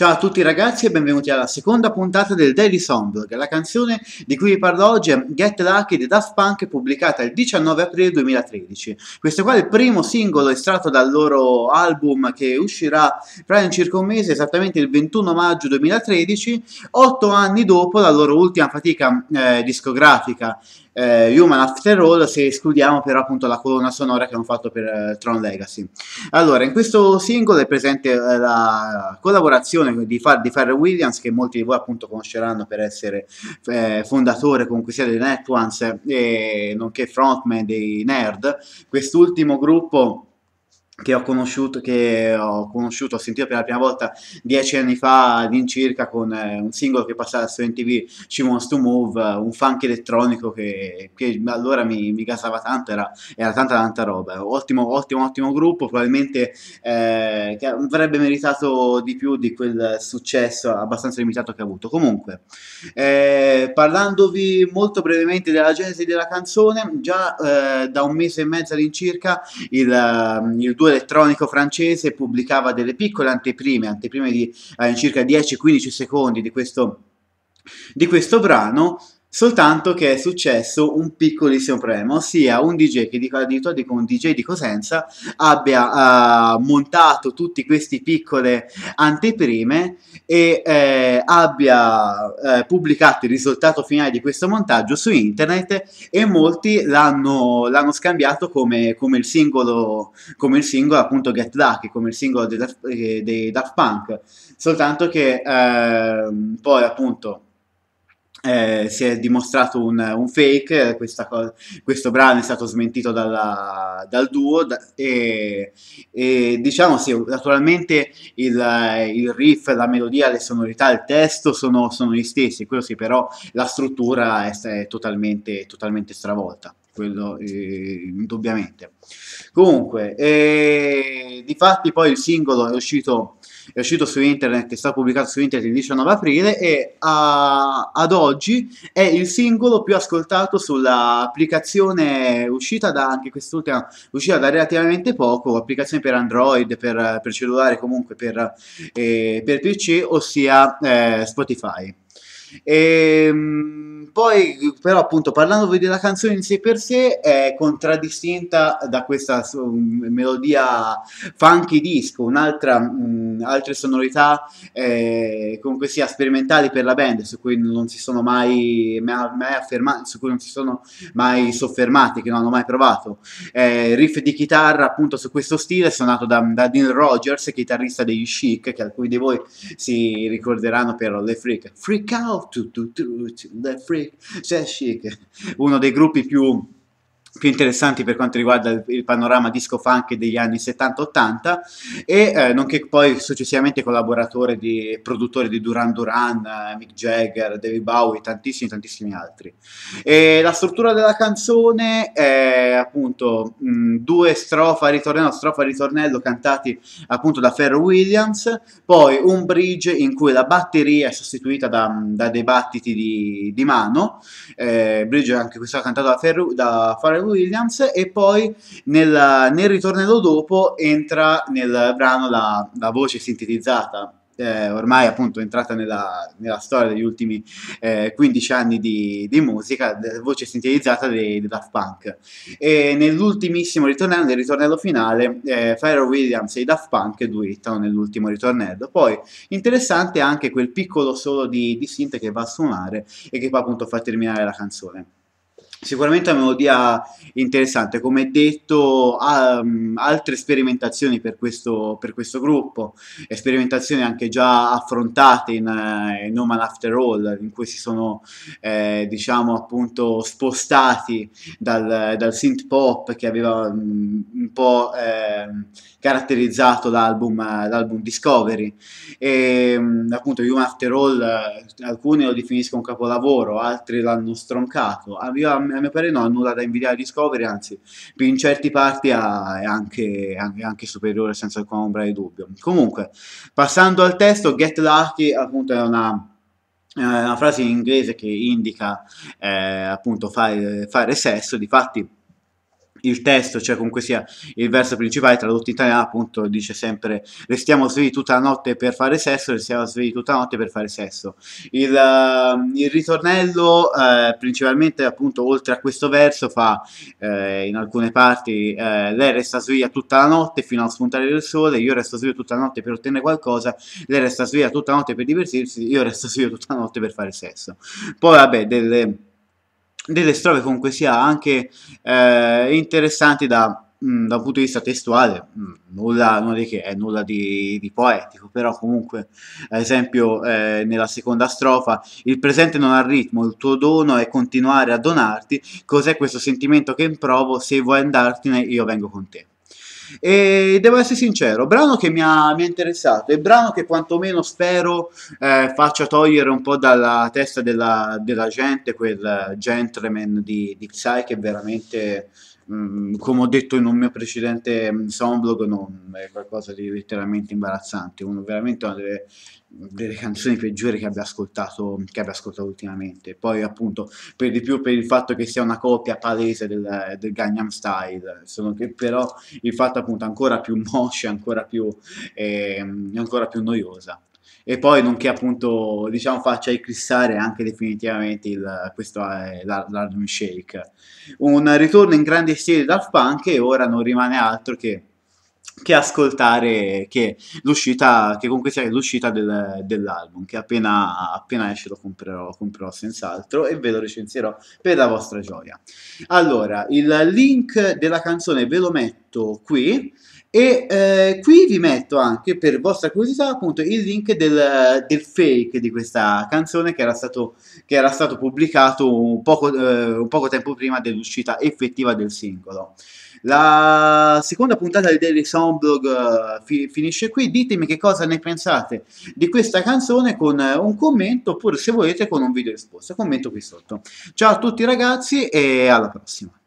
Ciao a tutti ragazzi e benvenuti alla seconda puntata del Daily Songbird. La canzone di cui vi parlo oggi è Get Lucky di Daft Punk pubblicata il 19 aprile 2013. Questo qua è il primo singolo estratto dal loro album che uscirà tra circa un mese, esattamente il 21 maggio 2013, otto anni dopo la loro ultima fatica eh, discografica. Eh, Human After All se escludiamo però appunto la colonna sonora che hanno fatto per eh, Tron Legacy. Allora, in questo singolo è presente eh, la collaborazione l'occasione di, Farrell Williams, che molti di voi appunto conosceranno per essere eh, fondatore, conquistatore dei Net Ones, eh, nonché frontman dei Nerd. Quest'ultimo gruppo che ho conosciuto, che ho conosciuto, ho sentito per la prima volta dieci anni fa all'incirca con eh, un singolo che passava su NTV, She Wants to Move, eh, un funk elettronico che, che allora mi, mi, gasava tanto, era, era, tanta tanta roba. Ottimo, ottimo, ottimo gruppo, probabilmente eh, che avrebbe meritato di più di quel successo abbastanza limitato che ha avuto. Comunque, eh, parlandovi molto brevemente della genesi della canzone, già eh, da un mese e mezzo all'incirca il, il 2 elettronico francese pubblicava delle piccole anteprime, anteprime di eh, circa 10-15 secondi di questo, di questo brano Soltanto che è successo un piccolissimo problema, ossia un DJ che dico, addirittura dico un DJ di Cosenza abbia uh, montato tutte queste piccole anteprime e eh, abbia eh, pubblicato il risultato finale di questo montaggio su internet e molti l'hanno, l'hanno scambiato come, come, il singolo, come il singolo appunto Get Lucky, come il singolo dei, eh, dei Daft Punk. Soltanto che eh, poi appunto eh, si è dimostrato un, un fake, cosa, questo brano è stato smentito dalla, dal duo da, e, e, diciamo sì, naturalmente il, il, riff, la melodia, le sonorità, il testo sono, sono gli stessi, quello sì però la struttura è, è totalmente, totalmente stravolta quello eh, indubbiamente. Comunque, eh, di fatti poi il singolo è uscito è uscito su internet, è stato pubblicato su internet il 19 aprile e a, ad oggi è il singolo più ascoltato sull'applicazione uscita da anche quest'ultima, uscita da relativamente poco, applicazione per Android, per, per cellulare comunque, per, eh, per PC, ossia eh, Spotify. E, ehm, poi, però, appunto, parlandovi della canzone in sé per sé, è contraddistinta da questa um, melodia funky disco, un'altra, um, altre sonorità eh, comunque sia sperimentali per la band, su cui non si sono mai, mai, affermati, su cui non si sono mai soffermati, che non hanno mai provato. Eh, riff di chitarra, appunto, su questo stile, è suonato da, da Dean Rogers, chitarrista degli Chic, che alcuni di voi si ricorderanno per le freak. Freak out! to, to, to, to, the freak, uno dei gruppi più più interessanti per quanto riguarda il, il panorama disco funk degli anni 70-80 e eh, nonché poi successivamente collaboratore di produttore di Duran Duran, eh, Mick Jagger, David Bowie, tantissimi tantissimi altri. E la struttura della canzone è appunto mh, mm, due strofa ritornello, strofa ritornello cantati appunto da Ferro Williams, poi un bridge in cui la batteria è sostituita da, mm, da dei battiti di, di mano, eh, bridge anche questo cantato da Ferro da Pharrell Williams e poi nel, nel ritornello dopo entra nel brano la, la voce sintetizzata. Eh, ormai appunto entrata nella, nella storia degli ultimi eh, 15 anni di, di musica, voce sintetizzata dei, dei Daft Punk. E nell'ultimissimo ritornello, nel ritornello finale, eh, Pharrell Williams e i Daft Punk duettano nell'ultimo ritornello. Poi interessante anche quel piccolo solo di, di synth che va a suonare e che poi appunto fa terminare la canzone. Sicuramente una melodia interessante, come detto, um, altre sperimentazioni per questo, per questo gruppo, sperimentazioni anche già affrontate in, uh, in No Man After All, in cui si sono, eh, diciamo, appunto spostati dal, dal synth pop che aveva um, un po' eh, caratterizzato l'album, l'album Discovery. E um, appunto, Human After All, eh, alcuni lo definiscono un capolavoro, altri l'hanno stroncato. Aveva a mio parere non ha nulla da invidiare a Discovery, anzi in certi parti è anche, anche, anche, superiore senza alcun ombra di dubbio. Comunque, passando al testo, Get Lucky appunto è una è una frase in inglese che indica eh, appunto fare, fare sesso, difatti il testo, cioè comunque sia il verso principale tradotto in italiano, appunto dice sempre restiamo svegli tutta la notte per fare sesso, restiamo svegli tutta la notte per fare sesso. Il, uh, il ritornello uh, principalmente appunto oltre a questo verso fa uh, in alcune parti eh, lei resta sveglia tutta la notte fino allo spuntare del sole, io resto sveglio tutta la notte per ottenere qualcosa, lei resta sveglia tutta la notte per divertirsi, io resto sveglio tutta la notte per fare sesso. Poi vabbè delle delle strofe comunque sia anche eh, interessanti da, mh, mm, da, un punto di vista testuale, mh, mm, nulla, nulla, di che, è nulla di, di poetico, però comunque, ad esempio, eh, nella seconda strofa, il presente non ha ritmo, il tuo dono è continuare a donarti, cos'è questo sentimento che improvo, se vuoi andartene io vengo con te. E devo essere sincero, brano che mi ha, mi ha interessato, e brano che quantomeno spero eh, faccia togliere un po' dalla testa della, della gente quel eh, gentleman di, di Psy che veramente Mm, come ho detto in un mio precedente mm, soundblog, non, mm, è qualcosa di letteralmente imbarazzante, uno, veramente una delle, delle canzoni peggiori che abbia, ascoltato, che abbia ascoltato ultimamente. Poi appunto, per di più per il fatto che sia una copia palese del, del Gangnam Style, solo che però il fatto appunto ancora più mosce, ancora più, eh, ancora più noiosa e poi nonché appunto diciamo faccia eclissare anche definitivamente il, questo è eh, l'album Shake un ritorno in grande stile da Punk e ora non rimane altro che, che ascoltare che l'uscita che comunque sia l'uscita del, dell'album che appena, appena esce lo comprerò, lo comprerò senz'altro e ve lo recensirò per la vostra gioia allora il link della canzone ve lo metto qui e eh, qui vi metto anche per vostra curiosità appunto il link del, del fake di questa canzone che era stato, che era stato pubblicato un poco, eh, un poco, tempo prima dell'uscita effettiva del singolo. La seconda puntata del Daily Soundblog eh, fi- finisce qui, ditemi che cosa ne pensate di questa canzone con eh, un commento oppure se volete con un video risposta, commento qui sotto. Ciao a tutti ragazzi e alla prossima.